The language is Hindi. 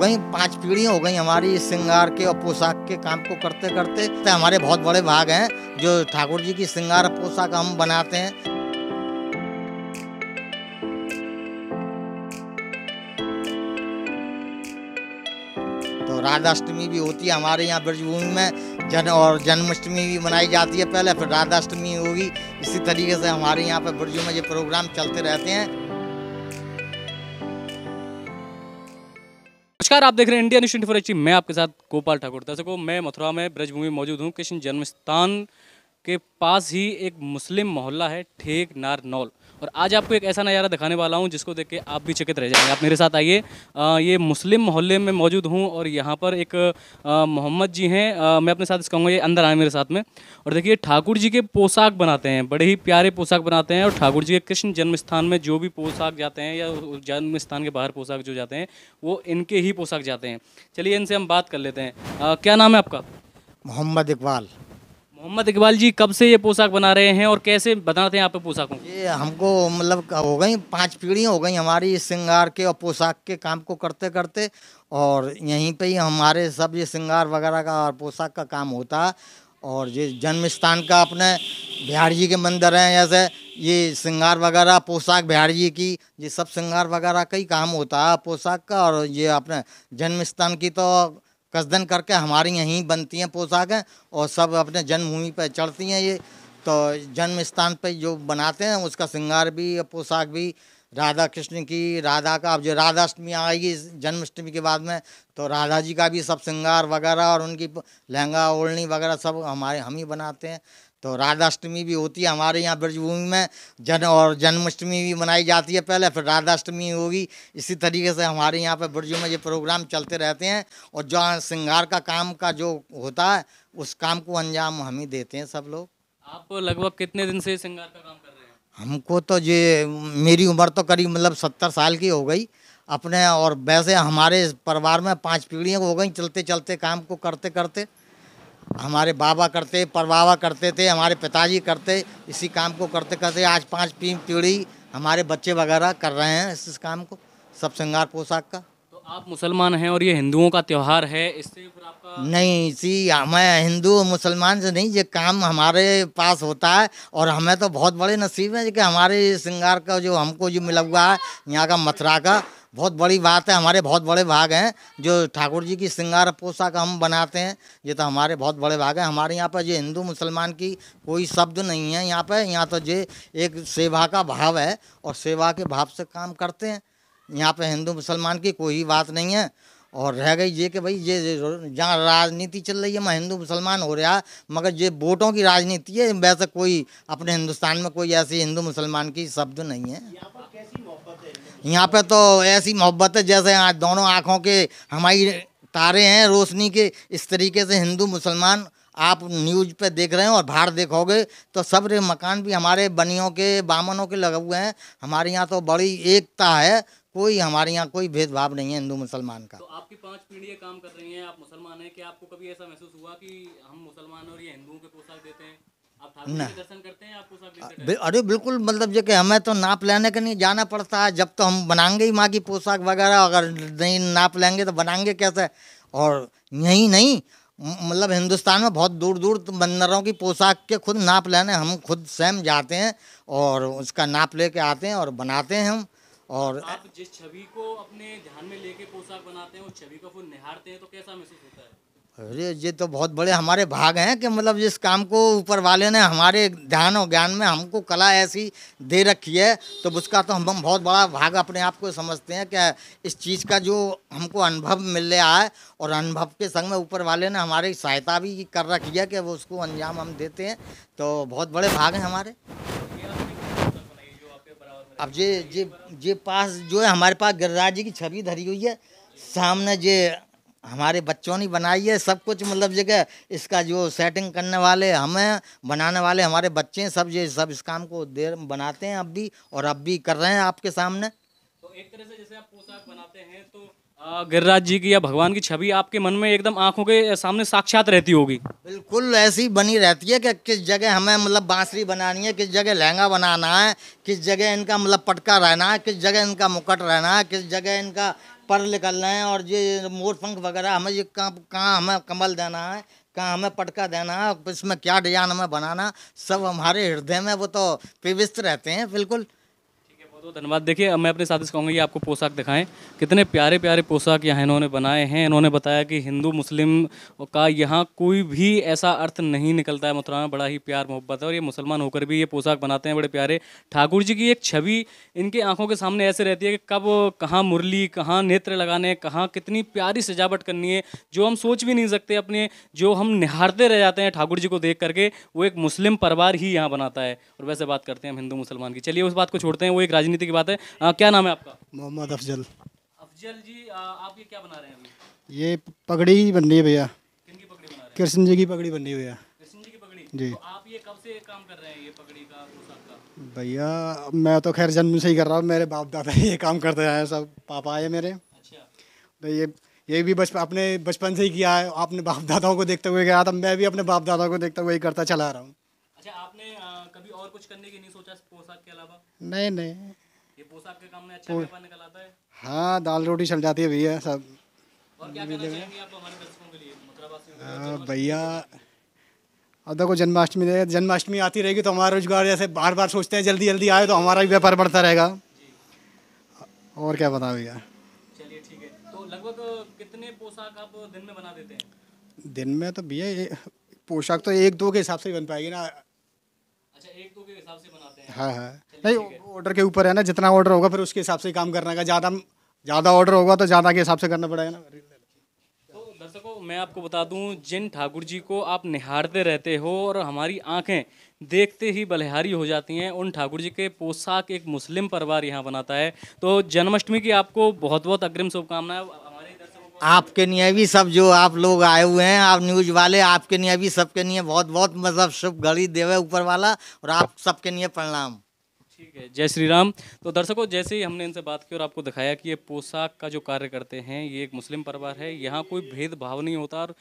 गई पांच पीढ़ियाँ हो गई हमारी श्रृंगार के और पोशाक के काम को करते करते हमारे बहुत बड़े भाग हैं जो ठाकुर जी की श्रृंगार पोशाक हम बनाते हैं तो राधाष्टमी भी होती है हमारे यहाँ ब्रजभूमि में जन और जन्माष्टमी भी मनाई जाती है पहले फिर राधाष्टमी होगी इसी तरीके से हमारे यहाँ पर ब्रजभूमि में ये प्रोग्राम चलते रहते हैं नमस्कार आप देख रहे हैं इंडिया न्यूज फोर एच मैं आपके साथ गोपाल ठाकुर दर्शकों मैं मथुरा में ब्रजभूमि मौजूद हूँ कृष्ण जन्मस्थान के पास ही एक मुस्लिम मोहल्ला है ठेक नारनौल और आज आपको एक ऐसा नज़ारा दिखाने वाला हूँ जिसको देख के आप भी चकित रह जाएंगे आप मेरे साथ आइए ये मुस्लिम मोहल्ले में मौजूद हूँ और यहाँ पर एक मोहम्मद जी हैं मैं अपने साथ कहूँगा ये अंदर आए मेरे साथ में और देखिए ठाकुर जी के पोशाक बनाते हैं बड़े ही प्यारे पोशाक बनाते हैं और ठाकुर जी के कृष्ण जन्म स्थान में जो भी पोशाक जाते हैं या जन्म स्थान के बाहर पोशाक जो जाते हैं वो इनके ही पोशाक जाते हैं चलिए इनसे हम बात कर लेते हैं क्या नाम है आपका मोहम्मद इकबाल मोहम्मद इकबाल जी कब से ये पोशाक बना रहे हैं और कैसे बनाते हैं आप पोशाकों ये हमको मतलब हो गई पांच पीढ़ियाँ हो गई हमारी श्रृंगार के और पोशाक के काम को करते करते और यहीं पे ही हमारे सब ये श्रृंगार वगैरह का और पोशाक का काम होता है और ये जन्म स्थान का अपने बिहार जी के मंदिर हैं जैसे ये श्रृंगार वगैरह पोशाक बिहार जी की ये सब श्रृंगार वगैरह का ही काम होता है पोशाक का और ये अपने जन्म स्थान की तो कसदन करके हमारी यहीं बनती हैं पोशाकें और सब अपने जन्मभूमि पर चढ़ती हैं ये तो जन्म स्थान पर जो बनाते हैं उसका श्रृंगार भी पोशाक भी राधा कृष्ण की राधा का अब जो राधा अष्टमी आएगी जन्माष्टमी के बाद में तो राधा जी का भी सब श्रृंगार वगैरह और उनकी लहंगा ओढ़नी वगैरह सब हमारे हम ही बनाते हैं तो राधाष्टमी भी होती है हमारे यहाँ ब्रजभूमि में जन और जन्माष्टमी भी मनाई जाती है पहले फिर राधाष्टमी होगी इसी तरीके से हमारे यहाँ पर ब्रज में ये प्रोग्राम चलते रहते हैं और जो श्रृंगार का काम का जो होता है उस काम को अंजाम हम ही देते हैं सब लोग आप लगभग कितने दिन से श्रृंगार का काम कर रहे हैं हमको तो ये मेरी उम्र तो करीब मतलब सत्तर साल की हो गई अपने और वैसे हमारे परिवार में पाँच पीढ़ियाँ हो गई चलते चलते काम को करते करते हमारे बाबा करते परबाबा करते थे हमारे पिताजी करते इसी काम को करते करते आज पाँच पीढ़ी हमारे बच्चे वगैरह कर रहे हैं इस, इस काम को सब श्रृंगार पोशाक का आप मुसलमान हैं और ये हिंदुओं का त्यौहार है इससे आपका नहीं इसी मैं हिंदू मुसलमान से नहीं ये काम हमारे पास होता है और हमें तो बहुत बड़े नसीब है कि हमारे श्रृंगार का जो हमको जो मिला हुआ है यहाँ का मथुरा का बहुत बड़ी बात है हमारे बहुत बड़े भाग हैं जो ठाकुर जी की श्रृंगार पोशाक हम बनाते हैं ये तो हमारे बहुत बड़े भाग हैं हमारे यहाँ पर जो हिंदू मुसलमान की कोई शब्द नहीं है यहाँ पर यहाँ तो ये एक सेवा का भाव है और सेवा के भाव से काम करते हैं यहाँ पे हिंदू मुसलमान की कोई बात नहीं है और रह गई ये कि भाई ये जहाँ राजनीति चल रही है मैं हिंदू मुसलमान हो रहा मगर ये वोटों की राजनीति है वैसे कोई अपने हिंदुस्तान में कोई ऐसी हिंदू मुसलमान की शब्द नहीं है यहाँ पे तो ऐसी मोहब्बत है जैसे दोनों आँखों के हमारी तारे हैं रोशनी के इस तरीके से हिंदू मुसलमान आप न्यूज पे देख रहे हैं और बाहर देखोगे तो सब मकान भी हमारे बनियों के बामनों के लगे हुए हैं हमारे यहाँ तो बड़ी एकता है कोई हमारे यहाँ कोई भेदभाव नहीं है हिंदू मुसलमान का तो आपकी पांच पीढ़ियाँ काम कर रही हैं आप मुसलमान हैं कि आपको कभी ऐसा महसूस हुआ कि हम मुसलमान और ये हिंदुओं के पोशाक देते हैं ना अरे बिल्कुल मतलब जो कि हमें तो नाप लेने के नहीं जाना पड़ता है जब तो हम बनाएंगे ही माँ की पोशाक वगैरह अगर नहीं नाप लेंगे तो बनाएंगे कैसे और यही नहीं मतलब हिंदुस्तान में बहुत दूर दूर तो बंदरों की पोशाक के खुद नाप लेने हम खुद स्वयं जाते हैं और उसका नाप लेके आते हैं और बनाते हैं हम और आप जिस छवि को अपने ध्यान में लेके पोशाक बनाते हैं उस छवि को फिर निहारते हैं तो कैसा महसूस होता है अरे ये तो बहुत बड़े हमारे भाग हैं कि मतलब जिस काम को ऊपर वाले ने हमारे ध्यान और ज्ञान में हमको कला ऐसी दे रखी है तो उसका तो हम हम बहुत बड़ा भाग अपने आप को समझते हैं कि इस चीज़ का जो हमको अनुभव मिल रहा है और अनुभव के संग में ऊपर वाले ने हमारी सहायता भी कर रखी है कि वो उसको अंजाम हम देते हैं तो बहुत बड़े भाग हैं हमारे अब जे जे जे पास जो है हमारे पास गिरिराज जी की छवि धरी हुई है सामने जे हमारे बच्चों ने बनाई है सब कुछ मतलब जगह इसका जो सेटिंग करने वाले हमें बनाने वाले हमारे बच्चे सब ये सब इस काम को देर बनाते हैं अब भी और अब भी कर रहे हैं आपके सामने तो एक तरह से जैसे आप पोशाक बनाते हैं तो गिरिराज जी की या भगवान की छवि आपके मन में एकदम आंखों के सामने साक्षात रहती होगी बिल्कुल ऐसी बनी रहती है कि किस जगह हमें मतलब बांसुरी बनानी है किस जगह लहंगा बनाना है किस जगह इनका मतलब पटका रहना है किस जगह इनका मुकट रहना है किस जगह इनका पर निकलना है और ये मोर पंख वगैरह हमें ये कहाँ कहाँ हमें कमल देना है कहाँ हमें पटका देना है इसमें क्या डिजाइन हमें बनाना सब हमारे हृदय में वो तो पिविस्त रहते हैं बिल्कुल बहुत बहुत धन्यवाद देखिए अब मैं अपने साथ से कहूँगा ये आपको पोशाक दिखाएं कितने प्यारे प्यारे पोशाक यहाँ इन्होंने बनाए हैं इन्होंने बताया कि हिंदू मुस्लिम का यहाँ कोई भी ऐसा अर्थ नहीं निकलता है मथुरा में बड़ा ही प्यार मोहब्बत है और ये मुसलमान होकर भी ये पोशाक बनाते हैं बड़े प्यारे ठाकुर जी की एक छवि इनके आँखों के सामने ऐसे रहती है कि कब कहाँ मुरली कहाँ नेत्र लगाने कहाँ कितनी प्यारी सजावट करनी है जो हम सोच भी नहीं सकते अपने जो हम निहारते रह जाते हैं ठाकुर जी को देख करके वो एक मुस्लिम परिवार ही यहाँ बनाता है और वैसे बात करते हैं हम हिंदू मुसलमान की चलिए उस बात को छोड़ते हैं वो एक राजनीति राजनीति की बात है आ, क्या नाम है आपका मोहम्मद अफजल अफजल जी आ, आप ये क्या बना रहे हैं ये पगड़ी बन रही है भैया कृष्ण जी की पगड़ी बन रही है जी तो आप ये कब से काम कर रहे हैं ये पगड़ी का का भैया मैं तो खैर जन्म से ही कर रहा हूँ मेरे बाप दादा ये काम करते आए सब पापा आए मेरे अच्छा तो ये ये भी बचपन अपने बचपन से ही किया है अपने बाप दादाओं को देखते हुए किया था मैं भी अपने बाप दादा को देखते हुए ही करता चला रहा हूँ अच्छा आपने आ, कभी और कुछ करने की नहीं सोचा पोशाक के अलावा नहीं नहीं अच्छा हाँ दाल रोटी चल जाती है भैया सब हाँ, भैया अब देखो जन्माष्टमी जन्माष्टमी आती रहेगी तो हमारा रोजगार जैसे बार बार सोचते हैं जल्दी जल्दी आए तो हमारा भी व्यापार बढ़ता रहेगा और क्या बताओ भैया चलिए ठीक है तो लगभग कितने पोशाक आप दिन में बना देते हैं दिन में तो भैया पोशाक तो एक दो के हिसाब से ही बन पाएगी ना हाँ हाँ नहीं ऑर्डर के ऊपर है ना जितना ऑर्डर होगा फिर उसके हिसाब से काम करना का ज़्यादा ज़्यादा ऑर्डर होगा तो ज़्यादा के हिसाब से करना पड़ेगा ना तो दर्शकों मैं आपको बता दूं जिन ठाकुर जी को आप निहारते रहते हो और हमारी आंखें देखते ही बलिहारी हो जाती हैं उन ठाकुर जी के पोशाक एक मुस्लिम परिवार यहाँ बनाता है तो जन्माष्टमी की आपको बहुत बहुत अग्रिम शुभकामनाएं आपके लिए भी सब जो आप लोग आए हुए हैं आप न्यूज वाले आपके लिए भी सबके लिए बहुत बहुत मतलब शुभ घड़ी देवे ऊपर वाला और आप सबके लिए प्रणाम ठीक है जय श्री राम तो दर्शकों जैसे ही हमने इनसे बात की और आपको दिखाया कि ये पोशाक का जो कार्य करते हैं ये एक मुस्लिम परिवार है यहाँ कोई भेदभाव नहीं होता और